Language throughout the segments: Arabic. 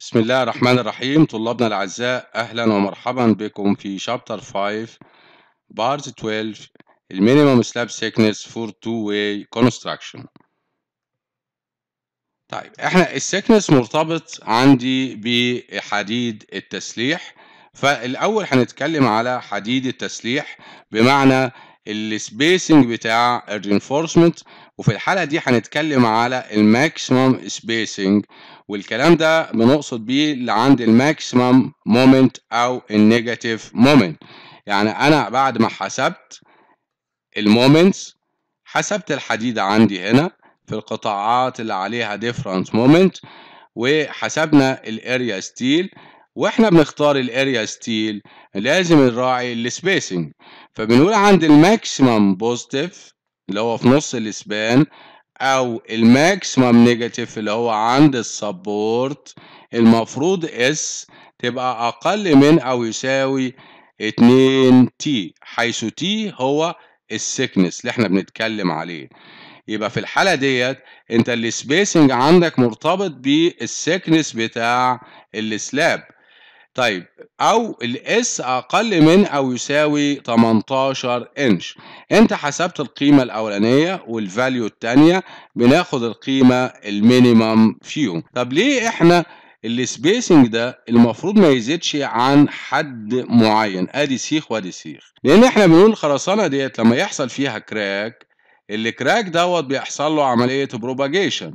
بسم الله الرحمن الرحيم طلابنا الأعزاء أهلا ومرحبا بكم في شابتر 5 بارت 12 المينيموم سلاب سيكنس فور تو واي كونستراكشن طيب احنا السيكنس مرتبط عندي بحديد التسليح فالأول هنتكلم على حديد التسليح بمعنى السبيسنج بتاع الرينفورسمنت وفي الحلقه دي هنتكلم على الماكسيمم سبيسنج والكلام ده بنقصد بيه اللي عند الماكسيمم مومنت او النيجاتيف مومنت يعني انا بعد ما حسبت المومنتس حسبت الحديد عندي هنا في القطاعات اللي عليها ديفرنت مومنت وحسبنا الاريا ستيل واحنا بنختار الاريا ستيل لازم نراعي السبيسنج فبنقول عند الماكسيمم بوزيتيف اللي هو في نص الاسبان او الماكسيمم نيجاتيف اللي هو عند السبورت المفروض اس تبقى اقل من او يساوي 2 تي حيث تي هو السكنس اللي احنا بنتكلم عليه يبقى في الحاله ديت انت السبيسنج عندك مرتبط بالسكنس بتاع السلاب طيب او الاس اقل من او يساوي 18 انش انت حسبت القيمه الاولانيه والفاليو الثانيه بناخد القيمه المينيمم فيهم طب ليه احنا السبيسنج ده المفروض ما يزيدش عن حد معين ادي سيخ وادي سيخ لان احنا بنقول الخرسانه ديت لما يحصل فيها كراك الكراك دوت بيحصل له عمليه بروباجيشن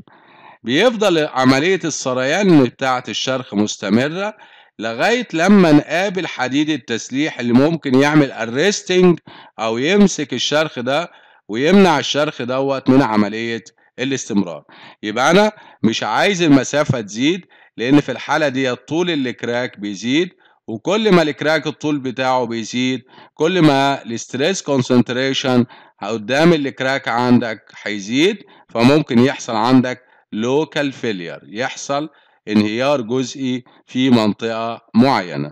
بيفضل عمليه السريان بتاعه الشرخ مستمره لغايه لما نقابل حديد التسليح اللي ممكن يعمل اريستنج او يمسك الشرخ ده ويمنع الشرخ دوت من عمليه الاستمرار يبقى انا مش عايز المسافه تزيد لان في الحاله دي طول الكراك بيزيد وكل ما الكراك الطول بتاعه بيزيد كل ما الاستريس كونسنتريشن قدام الكراك عندك هيزيد فممكن يحصل عندك لوكال فيلير يحصل انهيار جزئي في منطقة معينة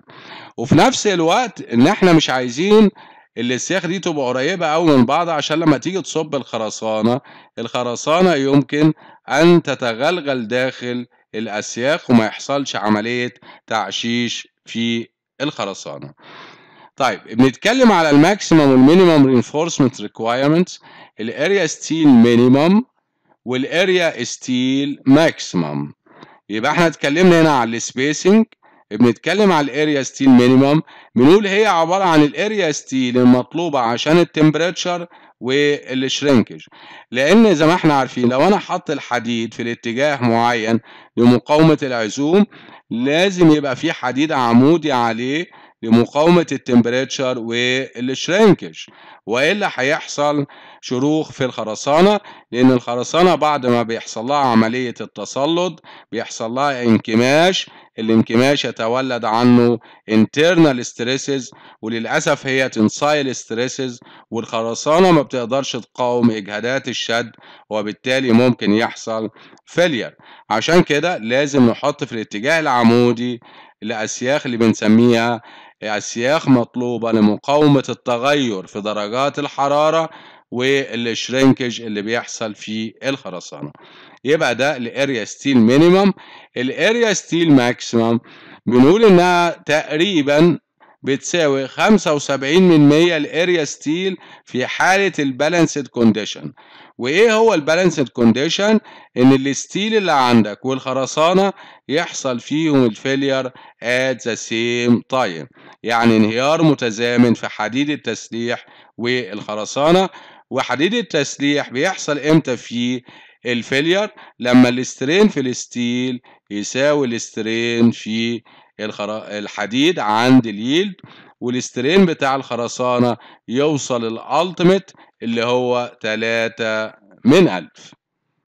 وفي نفس الوقت ان احنا مش عايزين الاسياخ دي تبقى قريبة قوي من بعض عشان لما تيجي تصب الخرسانة الخرسانة يمكن ان تتغلغل داخل الاسياخ وما يحصلش عملية تعشيش في الخرسانة طيب بنتكلم على الماكسيمم والمينيمم رينفورسمنت ريكوايرمنت الاريا ستيل مينيمم والاريا ستيل ماكسيمم يبقى احنا اتكلمنا هنا على السبيسنج بنتكلم على الاريا ستيل مينيمم بنقول هي عباره عن الاريا ستيل المطلوبه عشان التمبريتشر والشرينكج لان زي ما احنا عارفين لو انا حط الحديد في الاتجاه معين لمقاومه العزوم لازم يبقى في حديد عمودي عليه لمقاومة التمبريتشر والشرينكش وإلا هيحصل شروخ في الخرسانة لأن الخرسانة بعد ما بيحصل لها عملية التسلط بيحصل لها انكماش الانكماش يتولد عنه internal stresses وللأسف هي tensile stresses والخرسانة ما بتقدرش تقاوم إجهادات الشد وبالتالي ممكن يحصل failure عشان كده لازم نحط في الاتجاه العمودي الأسياخ اللي بنسميها أسياخ مطلوبة لمقاومة التغير في درجات الحرارة والشرينكج اللي بيحصل في الخرسانه يبقى ده الاريا ستيل مينيمم الاريا ستيل ماكسيمم بنقول انها تقريبا بتساوي 75 من 100 الاريا ستيل في حالة البالانسد كونديشن وايه هو البالانسد كونديشن ان الستيل اللي عندك والخرسانة يحصل فيهم الفيلير ات ذا سيم تايم يعني انهيار متزامن في حديد التسليح والخرسانة وحديد التسليح بيحصل امتى في الفيلير لما الاسترين في الستيل يساوي الاسترين في الحديد عند اليلد والاسترين بتاع الخرسانة يوصل الالتميت اللي هو 3 من 1000